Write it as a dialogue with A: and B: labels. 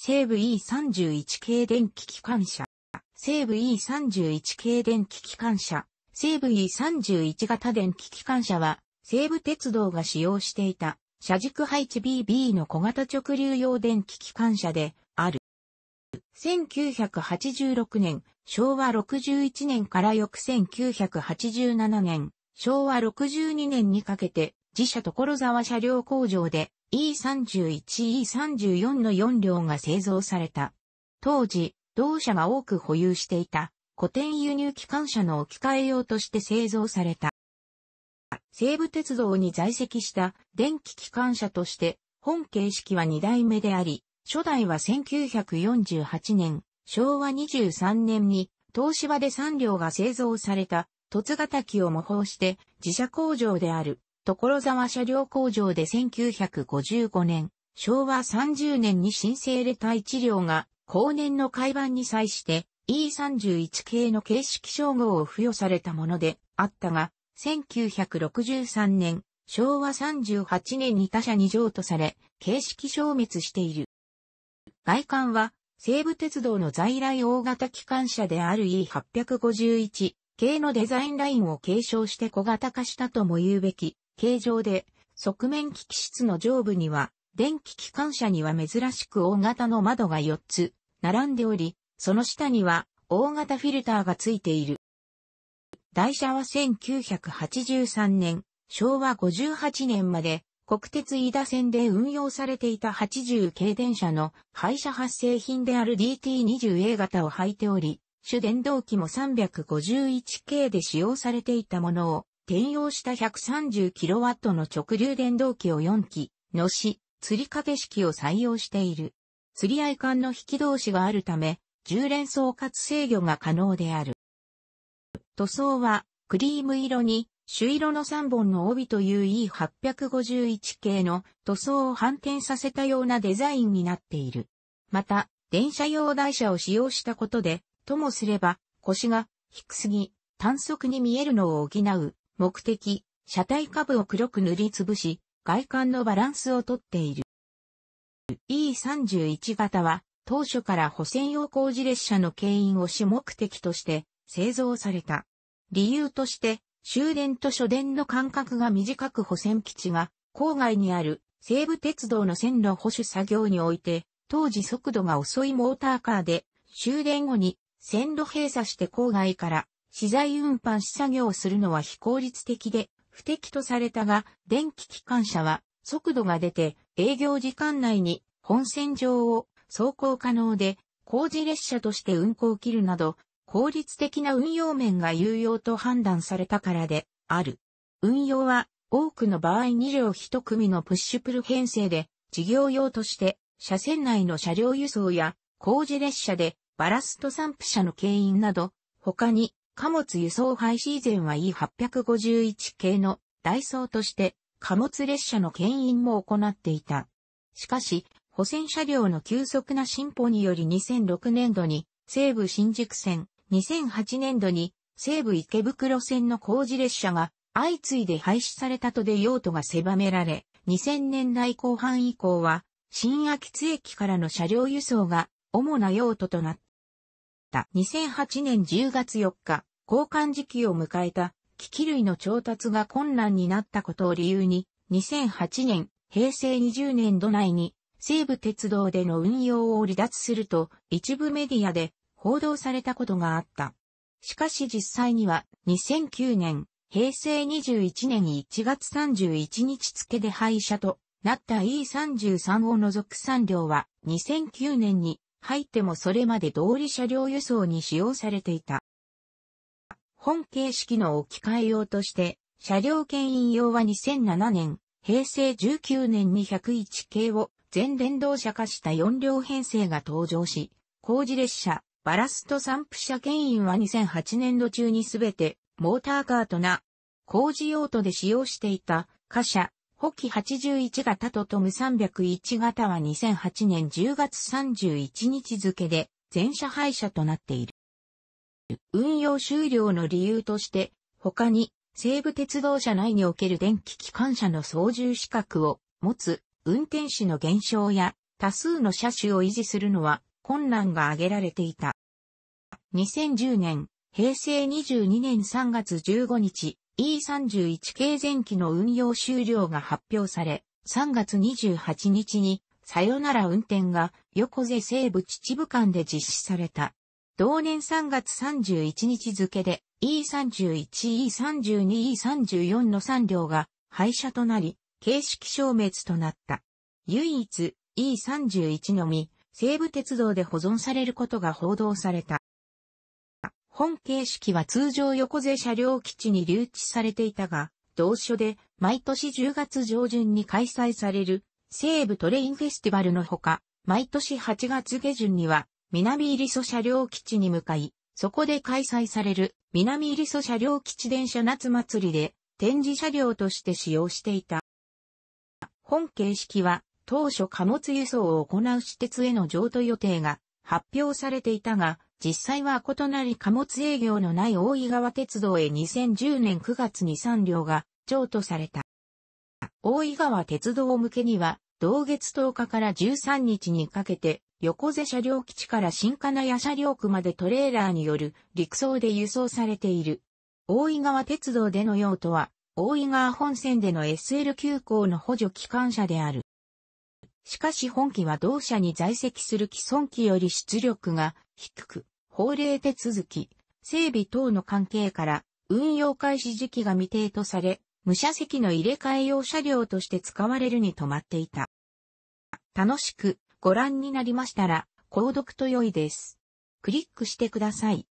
A: 西武 E31 系電気機関車、西武 E31 系電気機関車、西武 E31 型電気機関車は、西武鉄道が使用していた、車軸配置 BB の小型直流用電気機関車である。1986年、昭和61年から翌1987年、昭和62年にかけて、自社所沢車両工場で E31、E34 の4両が製造された。当時、同社が多く保有していた古典輸入機関車の置き換え用として製造された。西武鉄道に在籍した電気機関車として、本形式は2代目であり、初代は1948年、昭和23年に東芝で3両が製造された、凸型機を模倣して自社工場である所沢車両工場で1955年、昭和30年に新生レタ1両が後年の海版に際して E31 系の形式称号を付与されたものであったが、1963年、昭和38年に他社に譲渡され、形式消滅している。外観は、西武鉄道の在来大型機関車である E851 系のデザインラインを継承して小型化したとも言うべき、形状で、側面機器室の上部には、電気機関車には珍しく大型の窓が4つ、並んでおり、その下には、大型フィルターがついている。台車は1983年、昭和58年まで、国鉄飯田線で運用されていた80系電車の廃車発生品である DT20A 型を履いており、主電動機も351系で使用されていたものを転用した 130kW の直流電動機を4機、のし、釣り掛け式を採用している。釣り合い管の引き同士があるため、10連装かつ制御が可能である。塗装は、クリーム色に、朱色の3本の帯という E851 系の塗装を反転させたようなデザインになっている。また、電車用台車を使用したことで、ともすれば、腰が低すぎ、短足に見えるのを補う、目的、車体下部を黒く塗りつぶし、外観のバランスをとっている。E31 型は、当初から補選用工事列車の牽引を主目的として製造された。理由として、終電と初電の間隔が短く補選基地が、郊外にある西武鉄道の線路保守作業において、当時速度が遅いモーターカーで、終電後に線路閉鎖して郊外から資材運搬し作業をするのは非効率的で不適とされたが、電気機関車は速度が出て営業時間内に本線上を走行可能で工事列車として運行を切るなど効率的な運用面が有用と判断されたからである。運用は多くの場合2両1組のプッシュプル編成で事業用として車線内の車両輸送や工事列車でバラスト散布車の牽引など他に貨物輸送廃止以前は E851 系のダイソーとして貨物列車の牽引も行っていた。しかし、保線車両の急速な進歩により2006年度に西武新宿線、2008年度に西武池袋線の工事列車が相次いで廃止されたとで用途が狭められ、2000年代後半以降は新秋津駅からの車両輸送が主な用途となっ。2008年10月4日、交換時期を迎えた機器類の調達が困難になったことを理由に、2008年、平成20年度内に西武鉄道での運用を離脱すると一部メディアで報道されたことがあった。しかし実際には2009年、平成21年1月31日付で廃車となった E33 を除く3両は2009年に入ってもそれまで通り車両輸送に使用されていた。本形式の置き換え用として、車両牽引用は2007年、平成19年に101系を全電動車化した4両編成が登場し、工事列車、バラスト散布車牽引は2008年度中にすべてモーターカートな工事用途で使用していた貨車、補機81型とトム301型は2008年10月31日付で全車廃車となっている。運用終了の理由として、他に西武鉄道車内における電気機関車の操縦資格を持つ運転士の減少や多数の車種を維持するのは困難が挙げられていた。2010年、平成22年3月15日、E31 系前期の運用終了が発表され、3月28日に、さよなら運転が横瀬西部秩父間で実施された。同年3月31日付で E31、E32、E34 の3両が廃車となり、形式消滅となった。唯一 E31 のみ、西部鉄道で保存されることが報道された。本形式は通常横瀬車両基地に留置されていたが、同所で毎年10月上旬に開催される西部トレインフェスティバルのほか、毎年8月下旬には南イリソ車両基地に向かい、そこで開催される南イリソ車両基地電車夏祭りで展示車両として使用していた。本形式は当初貨物輸送を行う私鉄への譲渡予定が発表されていたが、実際は異なり貨物営業のない大井川鉄道へ2010年9月に3両が譲渡された。大井川鉄道向けには、同月10日から13日にかけて、横瀬車両基地から新金谷車両区までトレーラーによる陸送で輸送されている。大井川鉄道での用途は、大井川本線での SL 急行の補助機関車である。しかし本機は同社に在籍する既存機より出力が低く、法令手続き、整備等の関係から運用開始時期が未定とされ、無社席の入れ替え用車両として使われるに止まっていた。楽しくご覧になりましたら、購読と良いです。クリックしてください。